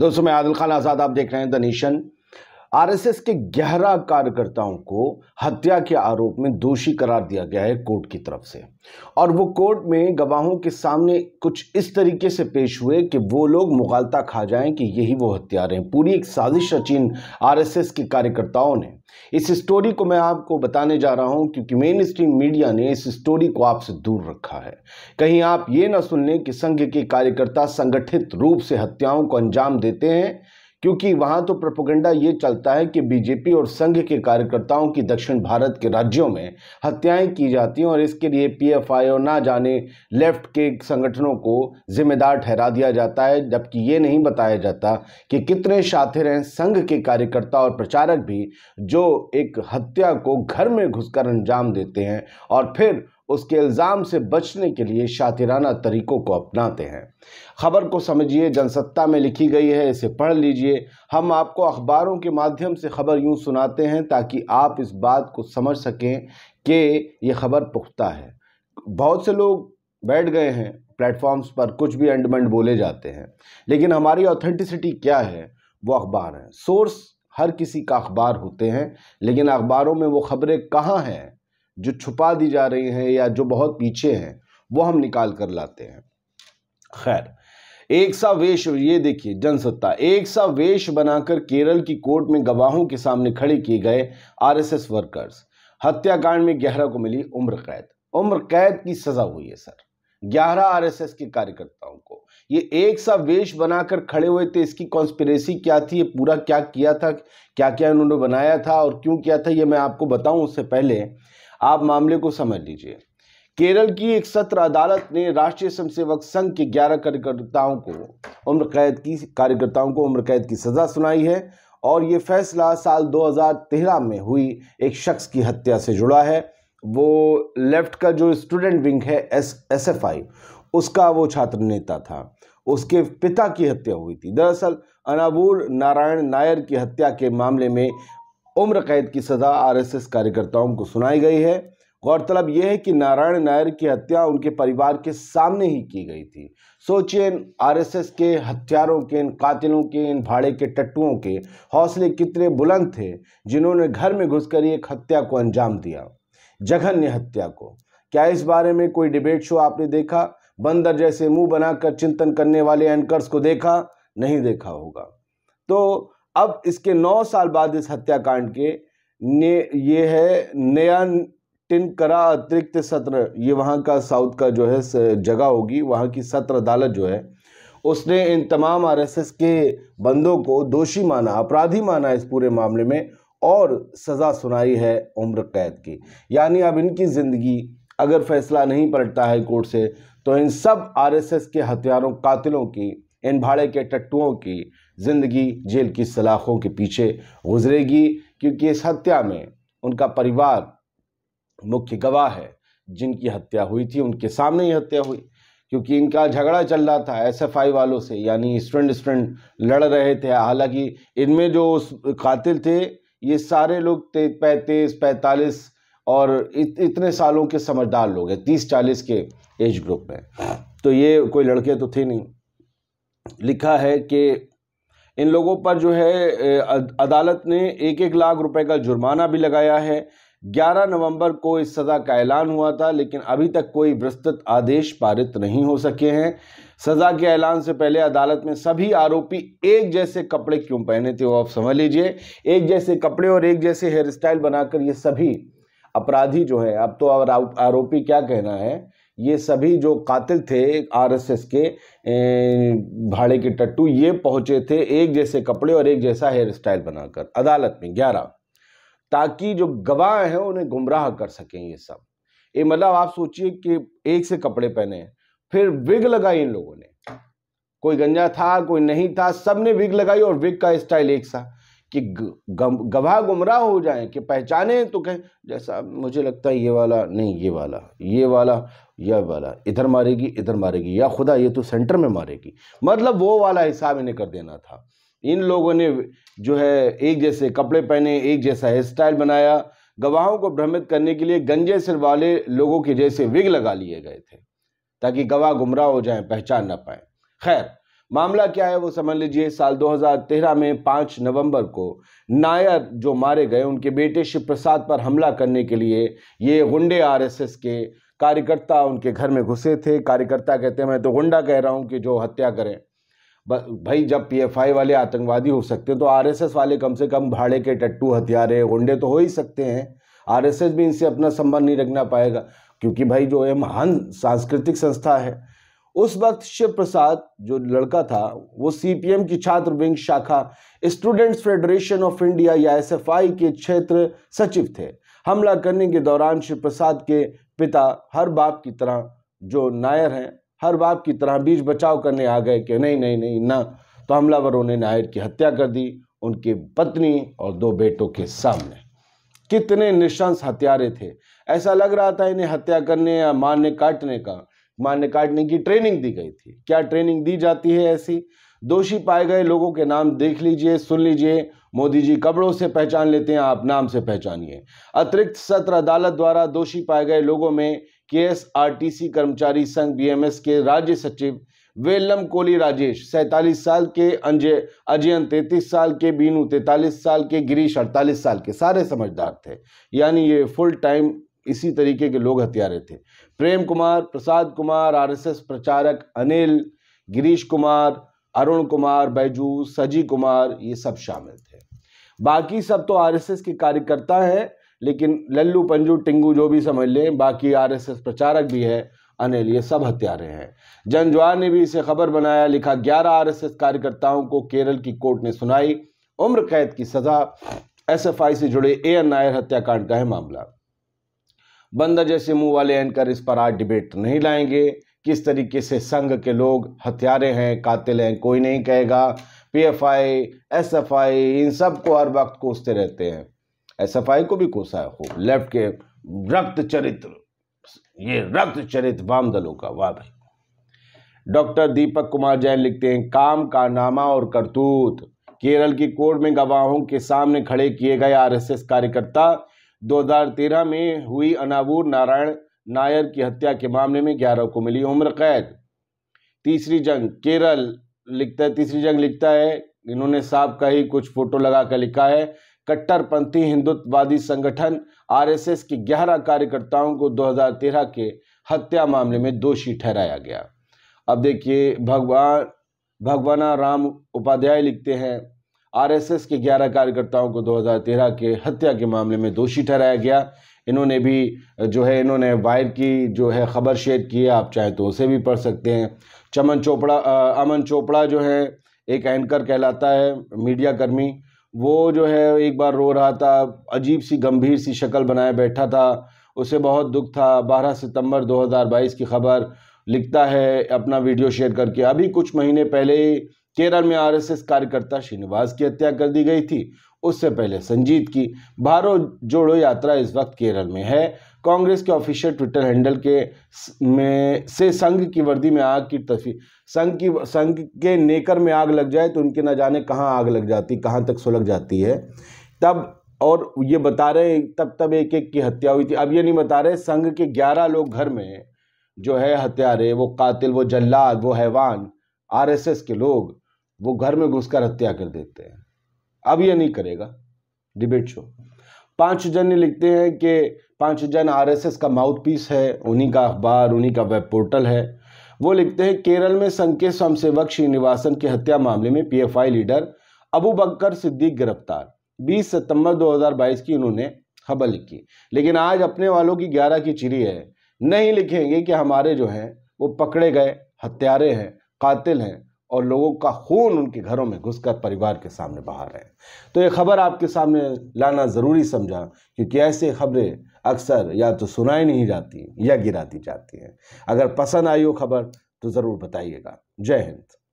दोस्तों मैं आदिल खान आज़ाद आप देख रहे हैं द नेशन आरएसएस के गहरा कार्यकर्ताओं को हत्या के आरोप में दोषी करार दिया गया है कोर्ट की तरफ से और वो कोर्ट में गवाहों के सामने कुछ इस तरीके से पेश हुए कि वो लोग मुगालता खा जाएं कि यही वो हत्यारे हैं पूरी एक साजिश रचीन आरएसएस के कार्यकर्ताओं ने इस स्टोरी को मैं आपको बताने जा रहा हूं क्योंकि मेन स्ट्रीम मीडिया ने इस स्टोरी को आपसे दूर रखा है कहीं आप ये ना सुन लें कि संघ के कार्यकर्ता संगठित रूप से हत्याओं को अंजाम देते हैं क्योंकि वहाँ तो प्रपोगंडा ये चलता है कि बीजेपी और संघ के कार्यकर्ताओं की दक्षिण भारत के राज्यों में हत्याएं की जाती हैं और इसके लिए पीएफआई और ना जाने लेफ्ट के संगठनों को जिम्मेदार ठहरा दिया जाता है जबकि ये नहीं बताया जाता कि कितने शातिर हैं संघ के कार्यकर्ता और प्रचारक भी जो एक हत्या को घर में घुसकर अंजाम देते हैं और फिर उसके इल्ज़ाम से बचने के लिए शातिराना तरीक़ों को अपनाते हैं खबर को समझिए जनसत्ता में लिखी गई है इसे पढ़ लीजिए हम आपको अखबारों के माध्यम से खबर यूं सुनाते हैं ताकि आप इस बात को समझ सकें कि ये खबर पुख्ता है बहुत से लोग बैठ गए हैं प्लेटफॉर्म्स पर कुछ भी एंडमंड बोले जाते हैं लेकिन हमारी ऑथेंटिसिटी क्या है वो अखबार है सोर्स हर किसी का अखबार होते हैं लेकिन अखबारों में वो खबरें कहाँ हैं जो छुपा दी जा रही हैं या जो बहुत पीछे हैं वो हम निकाल कर लाते हैं खैर एक सा वेश ये देखिए जनसत्ता एक सा वेश बनाकर केरल की कोर्ट में गवाहों के सामने खड़े किए गए आरएसएस वर्कर्स हत्याकांड में ग्यारह को मिली उम्र कैद उम्र कैद की सजा हुई है सर ग्यारह आरएसएस के कार्यकर्ताओं को ये एक सा वेश बनाकर खड़े हुए थे इसकी कॉन्स्पिरेसी क्या थी ये पूरा क्या किया था क्या क्या इन्होंने बनाया था और क्यों किया था ये मैं आपको बताऊं उससे पहले आप मामले को समझ लीजिए केरल की एक सत्र अदालत ने राष्ट्रीय स्वयंसेवक संघ के 11 कार्यकर्ताओं को उम्र कैद की कार्यकर्ताओं को उम्र कैद की सजा सुनाई है और ये फैसला साल 2013 में हुई एक शख्स की हत्या से जुड़ा है वो लेफ्ट का जो स्टूडेंट विंग है एस एस उसका वो छात्र नेता था उसके पिता की हत्या हुई थी दरअसल अनाबूर नारायण नायर की हत्या के मामले में उम्र कैद की सज़ा आरएसएस कार्यकर्ताओं को सुनाई गई है गौरतलब यह है कि नारायण नायर की हत्या उनके परिवार के सामने ही की गई थी सोचिए इन आरएसएस के हथियारों के इन कातिलों के इन भाड़े के टट्टुओं के हौसले कितने बुलंद थे जिन्होंने घर में घुसकर एक हत्या को अंजाम दिया जघन्य हत्या को क्या इस बारे में कोई डिबेट शो आपने देखा बंदर जैसे मुंह बनाकर चिंतन करने वाले एंकर्स को देखा नहीं देखा होगा तो अब इसके नौ साल बाद इस हत्याकांड के ने ये है नया टिनकरा अतिरिक्त सत्र ये वहाँ का साउथ का जो है जगह होगी वहाँ की सत्र अदालत जो है उसने इन तमाम आरएसएस के बंदों को दोषी माना अपराधी माना इस पूरे मामले में और सज़ा सुनाई है उम्र कैद की यानी अब इनकी ज़िंदगी अगर फैसला नहीं पलटता है कोर्ट से तो इन सब आरएसएस के हथियारों कातिलों की इन भाड़े के टट्टुओं की ज़िंदगी जेल की सलाखों के पीछे गुजरेगी क्योंकि इस हत्या में उनका परिवार मुख्य गवाह है जिनकी हत्या हुई थी उनके सामने ही हत्या हुई क्योंकि इनका झगड़ा चल रहा था एसएफआई वालों से यानी स्टूडेंट स्टूडेंट लड़ रहे थे हालांकि इनमें जो कातिल थे ये सारे लोग थे पैंतीस पैंतालीस और इत, इतने सालों के समझदार लोग हैं तीस चालीस के एज ग्रुप में तो ये कोई लड़के तो थे नहीं लिखा है कि इन लोगों पर जो है अदालत ने एक एक लाख रुपए का जुर्माना भी लगाया है 11 नवंबर को इस सज़ा का ऐलान हुआ था लेकिन अभी तक कोई विस्तृत आदेश पारित नहीं हो सके हैं सज़ा के ऐलान से पहले अदालत में सभी आरोपी एक जैसे कपड़े क्यों पहने थे वो आप समझ लीजिए एक जैसे कपड़े और एक जैसे हेयर स्टाइल बनाकर ये सभी अपराधी जो है अब तो आरोपी क्या कहना है ये सभी जो कातिल थे आरएसएस के भाड़े के टट्टू ये पहुंचे थे एक जैसे कपड़े और एक जैसा हेयर स्टाइल बनाकर अदालत में ग्यारह ताकि जो गवाह हैं उन्हें गुमराह कर सकें ये सब ये मतलब आप सोचिए कि एक से कपड़े पहने फिर विग लगाई इन लोगों ने कोई गंजा था कोई नहीं था सब ने विग लगाई और विग का स्टाइल एक सा कि गवाह गुमराह हो जाए कि पहचाने तो कहें जैसा मुझे लगता है ये वाला नहीं ये वाला ये वाला यह वाला इधर मारेगी इधर मारेगी या खुदा ये तो सेंटर में मारेगी मतलब वो वाला हिसाब इन्हें कर देना था इन लोगों ने जो है एक जैसे कपड़े पहने एक जैसा हेयर स्टाइल बनाया गवाहों को भ्रमित करने के लिए गंजे सिर वाले लोगों के जैसे विग लगा लिए गए थे ताकि गवाह गुमराह हो जाए पहचान ना पाए खैर मामला क्या है वो समझ लीजिए साल 2013 में 5 नवंबर को नायर जो मारे गए उनके बेटे शिव प्रसाद पर हमला करने के लिए ये गुंडे आरएसएस के कार्यकर्ता उनके घर में घुसे थे कार्यकर्ता कहते हैं मैं तो गुंडा कह रहा हूँ कि जो हत्या करें भाई जब पीएफआई वाले आतंकवादी हो सकते हैं तो आरएसएस वाले कम से कम भाड़े के टट्टू हथियारे गुंडे तो हो ही सकते हैं आरएसएस भी इनसे अपना संबंध नहीं रखना पाएगा क्योंकि भाई जो है महान सांस्कृतिक संस्था है उस वक्त शिव प्रसाद जो लड़का था वो सीपीएम की छात्र विंग शाखा स्टूडेंट्स फेडरेशन ऑफ इंडिया या एसएफआई के क्षेत्र सचिव थे हमला करने के दौरान शिव प्रसाद के पिता हर बाप की तरह जो नायर हैं हर बाप की तरह बीच बचाव करने आ गए कि नहीं नहीं नहीं ना तो हमलावरों ने नायर की हत्या कर दी उनकी पत्नी और दो बेटों के सामने कितने निशंस हत्यारे थे ऐसा लग रहा था इन्हें हत्या करने या मारने काटने का मान्य काटने की ट्रेनिंग दी गई थी क्या ट्रेनिंग दी जाती है ऐसी दोषी पाए गए लोगों के नाम देख लीजिए सुन लीजिए मोदी जी कपड़ों से पहचान लेते हैं आप नाम से पहचानिए अतिरिक्त सत्र अदालत द्वारा दोषी पाए गए लोगों में के कर्मचारी संघ बी के राज्य सचिव वेलम कोली राजेश सैंतालीस साल के अंजय अजयन तैतीस साल के बीनू तैतालीस साल के गिरीश अड़तालीस साल के सारे समझदार थे यानी ये फुल टाइम इसी तरीके के लोग हत्यारे थे प्रेम कुमार प्रसाद कुमार आरएसएस प्रचारक अनिल गिरीश कुमार अरुण कुमार बैजू सजी कुमार ये सब शामिल थे बाकी सब तो आरएसएस के कार्यकर्ता हैं लेकिन लल्लू पंजू टिंगू जो भी समझ लें बाकी आरएसएस प्रचारक भी है अनिल ये सब हत्यारे हैं जनजवार ने भी इसे खबर बनाया लिखा ग्यारह आर कार्यकर्ताओं को केरल की कोर्ट ने सुनाई उम्र कैद की सजा एस से जुड़े ए एन नायर हत्याकांड का है मामला बंदर जैसे मुंह वाले एंकर इस पर आज डिबेट नहीं लाएंगे किस तरीके से संघ के लोग हथियारे हैं कातिल हैं कोई नहीं कहेगा पीएफआई एसएफआई इन सब को हर वक्त कोसते रहते हैं एसएफआई को भी कोसा है खूब लेफ्ट के रक्त चरित्र ये रक्त चरित्र वाम दलों का वाह भाई डॉक्टर दीपक कुमार जैन लिखते हैं काम कारनामा और करतूत केरल की कोर्ट में गवाहों के सामने खड़े किए गए आरएसएस कार्यकर्ता 2013 में हुई अनावूर नारायण नायर की हत्या के मामले में ग्यारह को मिली उम्र कैद तीसरी जंग केरल लिखता है तीसरी जंग लिखता है इन्होंने साफ का ही कुछ फोटो लगा कर लिखा है कट्टरपंथी हिंदुत्ववादी संगठन आरएसएस के ग्यारह कार्यकर्ताओं को 2013 के हत्या मामले में दोषी ठहराया गया अब देखिए भगवान भगवाना राम उपाध्याय लिखते हैं आरएसएस के 11 कार्यकर्ताओं को 2013 के हत्या के मामले में दोषी ठहराया गया इन्होंने भी जो है इन्होंने वायर की जो है ख़बर शेयर की है आप चाहें तो उसे भी पढ़ सकते हैं चमन चोपड़ा अमन चोपड़ा जो है एक एंकर कहलाता है मीडिया कर्मी वो जो है एक बार रो रहा था अजीब सी गंभीर सी शक्ल बनाए बैठा था उसे बहुत दुख था 12 सितंबर 2022 की खबर लिखता है अपना वीडियो शेयर करके अभी कुछ महीने पहले ही केरल में आरएसएस कार्यकर्ता श्रीनिवास की हत्या कर दी गई थी उससे पहले संजीत की भारत जोड़ो यात्रा इस वक्त केरल में है कांग्रेस के ऑफिशियल ट्विटर हैंडल के में से संघ की वर्दी में आग की तस्वीर संघ की संघ के नेकर में आग लग जाए तो उनके ना जाने कहाँ आग लग जाती कहाँ तक सुलग जाती है तब और ये बता रहे तब तब एक एक की हत्या हुई थी अब ये नहीं बता रहे संघ के ग्यारह लोग घर में जो है हत्यारे वो कातिल वो जल्लाद वो हैवान आरएसएस के लोग वो घर में घुसकर हत्या कर देते हैं अब यह नहीं करेगा डिबेट शो पांच जन ने लिखते हैं कि पांच जन आरएसएस का माउथपीस है उन्हीं का अखबार उन्हीं का वेब पोर्टल है वो लिखते हैं केरल में संघीय स्वयंसेवक श्रीनिवासन की हत्या मामले में पीएफआई लीडर अबू बकर सिद्दीक गिरफ्तार 20 सितंबर 2022 की उन्होंने खबर लिखी लेकिन आज अपने वालों की ग्यारह की चिड़ी है नहीं लिखेंगे कि हमारे जो हैं वो पकड़े गए हत्यारे हैं कातिल हैं और लोगों का खून उनके घरों में घुसकर परिवार के सामने बहा रहे हैं तो ये खबर आपके सामने लाना ज़रूरी समझा क्योंकि ऐसे खबरें अक्सर या तो सुनाई नहीं जाती या गिरा दी जाती हैं अगर पसंद आई हो खबर तो ज़रूर बताइएगा जय हिंद